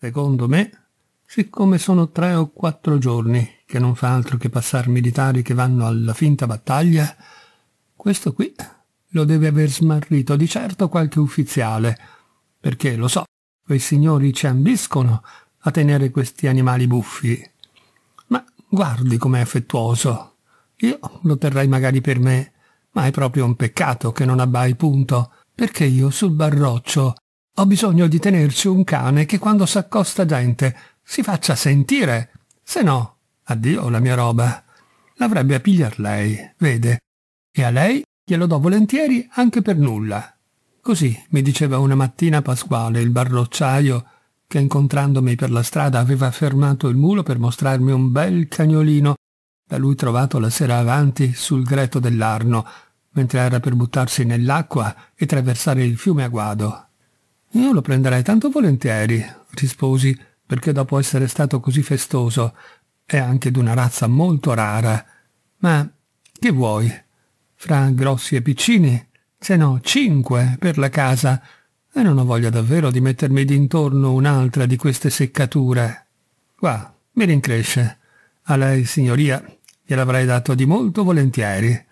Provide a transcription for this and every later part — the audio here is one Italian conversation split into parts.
Secondo me, siccome sono tre o quattro giorni che non fa altro che passare militari che vanno alla finta battaglia, questo qui lo deve aver smarrito di certo qualche ufficiale, perché lo so, quei signori ci ambiscono a tenere questi animali buffi. Ma guardi com'è affettuoso. Io lo terrei magari per me, ma è proprio un peccato che non abbai punto, perché io sul barroccio ho bisogno di tenerci un cane che quando s'accosta gente si faccia sentire, se no, addio la mia roba. L'avrebbe a pigliar lei, vede, e a lei glielo do volentieri anche per nulla. Così mi diceva una mattina Pasquale, il barrocciaio, che incontrandomi per la strada aveva fermato il mulo per mostrarmi un bel cagnolino da lui trovato la sera avanti sul greto dell'Arno, mentre era per buttarsi nell'acqua e traversare il fiume a guado. Io lo prenderei tanto volentieri, risposi, perché dopo essere stato così festoso, è anche d'una razza molto rara. Ma che vuoi? Fra grossi e piccini? Se no, cinque per la casa, e non ho voglia davvero di mettermi d'intorno un'altra di queste seccature. Qua, mi rincresce. A lei, signoria, gliel'avrei dato di molto volentieri.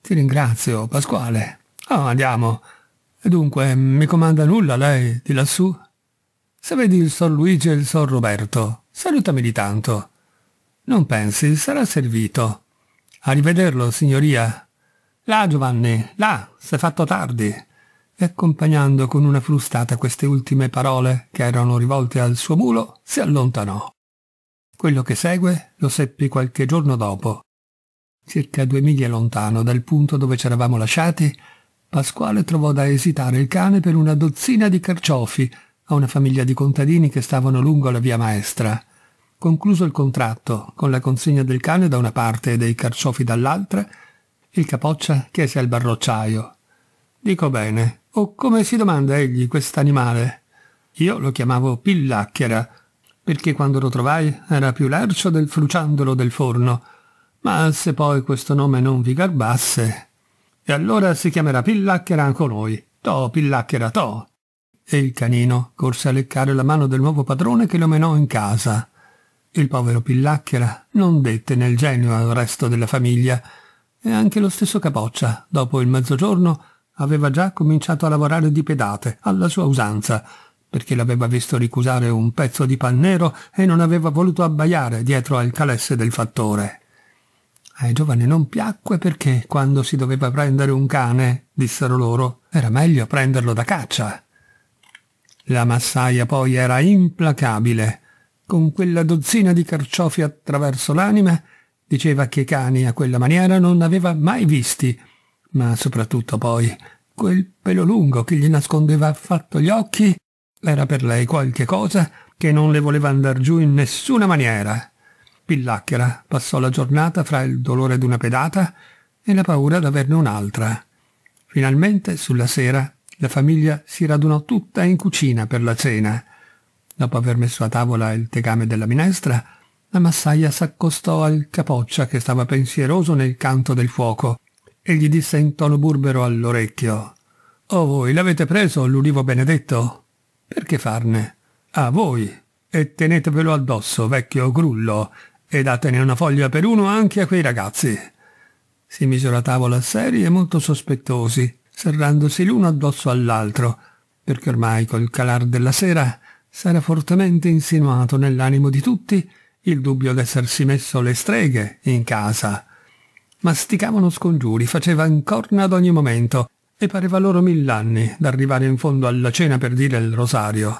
Ti ringrazio, Pasquale. Oh, andiamo. E dunque, mi comanda nulla lei, di lassù? Se vedi il sor Luigi e il sor Roberto, salutami di tanto. Non pensi, sarà servito. Arrivederlo, signoria. Là, Giovanni, là, s'è fatto tardi e accompagnando con una frustata queste ultime parole che erano rivolte al suo mulo, si allontanò. Quello che segue lo seppi qualche giorno dopo. Circa due miglia lontano dal punto dove ci eravamo lasciati, Pasquale trovò da esitare il cane per una dozzina di carciofi a una famiglia di contadini che stavano lungo la via maestra. Concluso il contratto, con la consegna del cane da una parte e dei carciofi dall'altra, il capoccia chiese al barrocciaio. Dico bene, o come si domanda egli quest'animale? Io lo chiamavo pillacchera, perché quando lo trovai era più lercio del fruciandolo del forno, ma se poi questo nome non vi garbasse, e allora si chiamerà Pillacchera anche noi. To, Pillacchera, to. E il canino corse a leccare la mano del nuovo padrone che lo menò in casa. Il povero Pillacchera non dette nel genio al resto della famiglia e anche lo stesso Capoccia, dopo il mezzogiorno, aveva già cominciato a lavorare di pedate, alla sua usanza, perché l'aveva visto ricusare un pezzo di pan nero e non aveva voluto abbaiare dietro al calesse del fattore. Ai giovani non piacque perché, quando si doveva prendere un cane, dissero loro, era meglio prenderlo da caccia. La massaia poi era implacabile. Con quella dozzina di carciofi attraverso l'anima, diceva che i cani a quella maniera non aveva mai visti, ma soprattutto poi quel pelo lungo che gli nascondeva affatto gli occhi era per lei qualche cosa che non le voleva andar giù in nessuna maniera. Pillacchera passò la giornata fra il dolore d'una pedata e la paura d'averne un'altra. Finalmente, sulla sera, la famiglia si radunò tutta in cucina per la cena. Dopo aver messo a tavola il tegame della minestra, la massaia s'accostò al capoccia che stava pensieroso nel canto del fuoco e gli disse in tono burbero all'orecchio «Oh voi, l'avete preso, l'ulivo benedetto? Perché farne? A voi! E tenetevelo addosso, vecchio grullo, e datene una foglia per uno anche a quei ragazzi. Si misero a tavola seri e molto sospettosi, serrandosi l'uno addosso all'altro, perché ormai col calar della sera s'era fortemente insinuato nell'animo di tutti il dubbio d'essersi messo le streghe in casa. Masticavano scongiuri, facevan corna ad ogni momento, e pareva loro mill'anni d'arrivare in fondo alla cena per dire il rosario.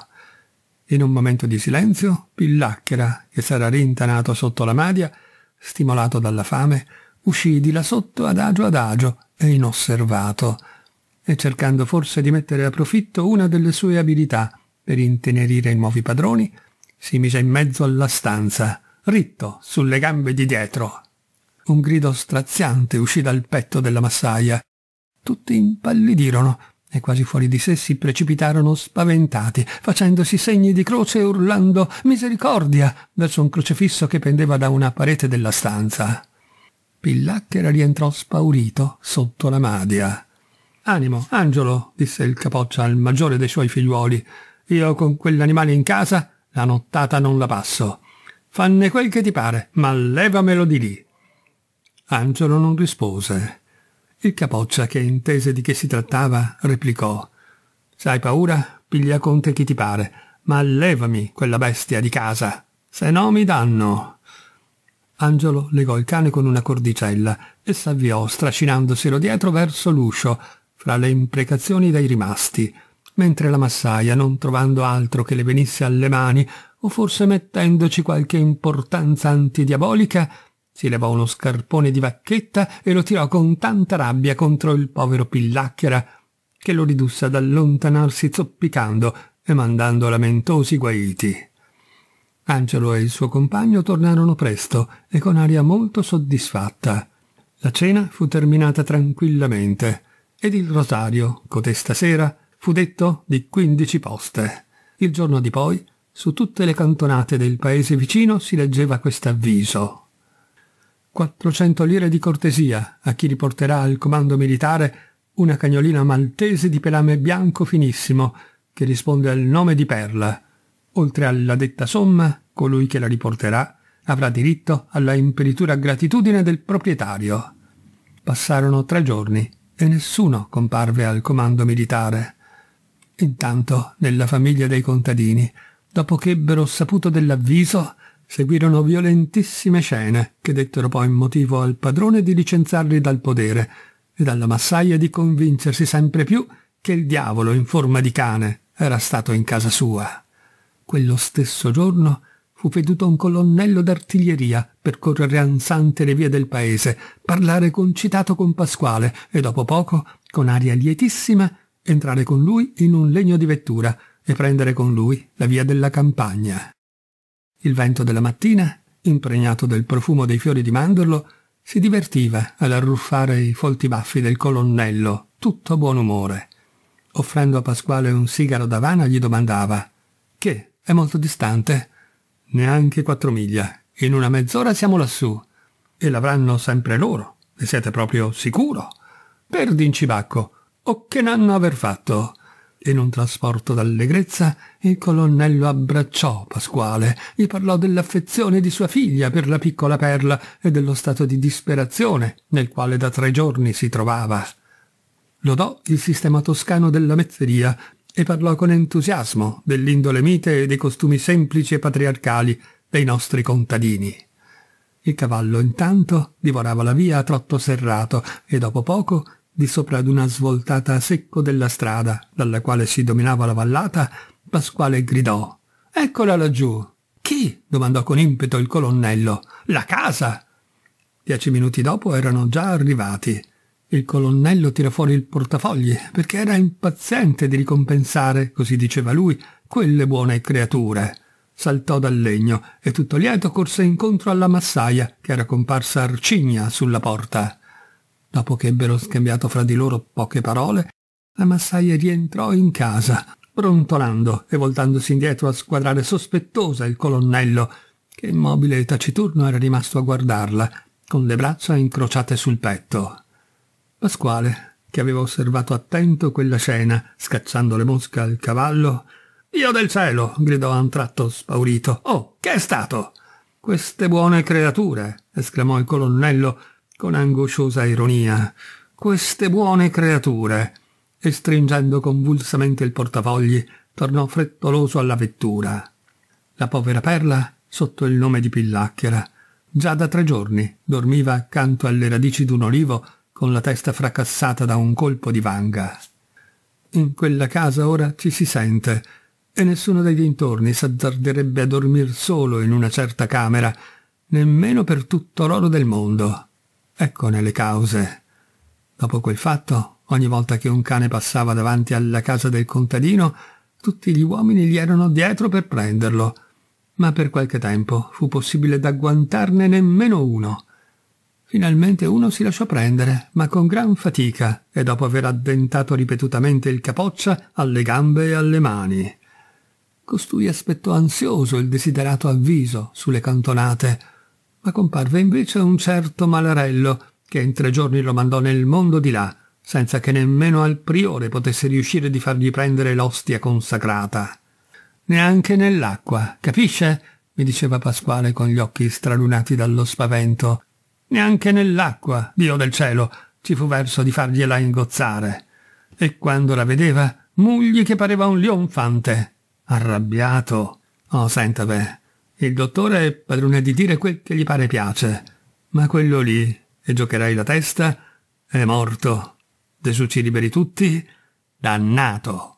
In un momento di silenzio, Pillacchera, che s'era rintanato sotto la madia, stimolato dalla fame, uscì di là sotto adagio adagio e inosservato, e cercando forse di mettere a profitto una delle sue abilità per intenerire i nuovi padroni, si mise in mezzo alla stanza, ritto, sulle gambe di dietro. Un grido straziante uscì dal petto della massaia. Tutti impallidirono e quasi fuori di sé si precipitarono spaventati, facendosi segni di croce e urlando misericordia verso un crocifisso che pendeva da una parete della stanza. Pillacchera rientrò spaurito sotto la madia. Animo, Angelo, disse il capoccia al maggiore dei suoi figliuoli, io con quell'animale in casa la nottata non la passo. Fanne quel che ti pare, ma levamelo di lì. Angelo non rispose. Il capoccia, che intese di che si trattava, replicò «S'hai paura? Piglia conte chi ti pare, ma levami quella bestia di casa, se no mi danno!» Angelo legò il cane con una cordicella e s'avviò, strascinandoselo dietro verso l'uscio, fra le imprecazioni dei rimasti, mentre la massaia, non trovando altro che le venisse alle mani, o forse mettendoci qualche importanza antidiabolica, si levò uno scarpone di vacchetta e lo tirò con tanta rabbia contro il povero Pillacchera, che lo ridusse ad allontanarsi zoppicando e mandando lamentosi guaiti. Angelo e il suo compagno tornarono presto e con aria molto soddisfatta. La cena fu terminata tranquillamente ed il rosario, cotesta sera, fu detto di quindici poste. Il giorno di poi, su tutte le cantonate del paese vicino si leggeva questo avviso. 400 lire di cortesia a chi riporterà al comando militare una cagnolina maltese di pelame bianco finissimo, che risponde al nome di Perla. Oltre alla detta somma, colui che la riporterà avrà diritto alla imperitura gratitudine del proprietario. Passarono tre giorni e nessuno comparve al comando militare. Intanto, nella famiglia dei contadini, dopo che ebbero saputo dell'avviso, Seguirono violentissime scene che dettero poi motivo al padrone di licenziarli dal podere e alla massaia di convincersi sempre più che il diavolo in forma di cane era stato in casa sua. Quello stesso giorno fu veduto un colonnello d'artiglieria percorrere ansante le vie del paese, parlare concitato con Pasquale e dopo poco, con aria lietissima, entrare con lui in un legno di vettura e prendere con lui la via della campagna. Il vento della mattina, impregnato del profumo dei fiori di mandorlo, si divertiva ad arruffare i folti baffi del colonnello, tutto buon umore. Offrendo a Pasquale un sigaro d'Avana gli domandava «Che? È molto distante?» «Neanche quattro miglia. In una mezz'ora siamo lassù. E l'avranno sempre loro. Ne siete proprio sicuro?» «Per d'incibacco. O che n'hanno aver fatto?» In un trasporto d'allegrezza il colonnello abbracciò Pasquale, gli parlò dell'affezione di sua figlia per la piccola perla e dello stato di disperazione nel quale da tre giorni si trovava. Lodò il sistema toscano della mezzeria e parlò con entusiasmo dell'indole mite e dei costumi semplici e patriarcali dei nostri contadini. Il cavallo intanto divorava la via a trotto serrato e dopo poco di sopra ad una svoltata a secco della strada, dalla quale si dominava la vallata, Pasquale gridò «Eccola laggiù!» «Chi?» domandò con impeto il colonnello. «La casa!» Dieci minuti dopo erano già arrivati. Il colonnello tirò fuori il portafogli perché era impaziente di ricompensare, così diceva lui, quelle buone creature. Saltò dal legno e tutto lieto corse incontro alla massaia che era comparsa arcigna sulla porta. Dopo che ebbero scambiato fra di loro poche parole, la massaia rientrò in casa, brontolando e voltandosi indietro a squadrare sospettosa il colonnello, che immobile e taciturno era rimasto a guardarla, con le braccia incrociate sul petto. Pasquale, che aveva osservato attento quella scena, scacciando le mosche al cavallo, «Dio del cielo!» gridò a un tratto spaurito. «Oh, che è stato?» «Queste buone creature!» esclamò il colonnello, con angosciosa ironia, queste buone creature, e stringendo convulsamente il portafogli, tornò frettoloso alla vettura. La povera Perla, sotto il nome di Pillacchera, già da tre giorni dormiva accanto alle radici d'un olivo con la testa fracassata da un colpo di vanga. In quella casa ora ci si sente, e nessuno dei dintorni s'azzarderebbe a dormir solo in una certa camera, nemmeno per tutto l'oro del mondo. Eccone le cause. Dopo quel fatto, ogni volta che un cane passava davanti alla casa del contadino, tutti gli uomini gli erano dietro per prenderlo, ma per qualche tempo fu possibile d'agguantarne nemmeno uno. Finalmente uno si lasciò prendere, ma con gran fatica, e dopo aver addentato ripetutamente il capoccia alle gambe e alle mani. Costui aspettò ansioso il desiderato avviso sulle cantonate, ma comparve invece un certo Malarello, che in tre giorni lo mandò nel mondo di là, senza che nemmeno al priore potesse riuscire di fargli prendere l'ostia consacrata. Neanche nell'acqua, capisce? mi diceva Pasquale con gli occhi stralunati dallo spavento. Neanche nell'acqua, Dio del cielo, ci fu verso di fargliela ingozzare. E quando la vedeva, mugli che pareva un lionfante. Arrabbiato. Oh, senta beh, il dottore è padrone di dire quel che gli pare piace, ma quello lì, e giocherai la testa, è morto. Gesù ci liberi tutti, dannato.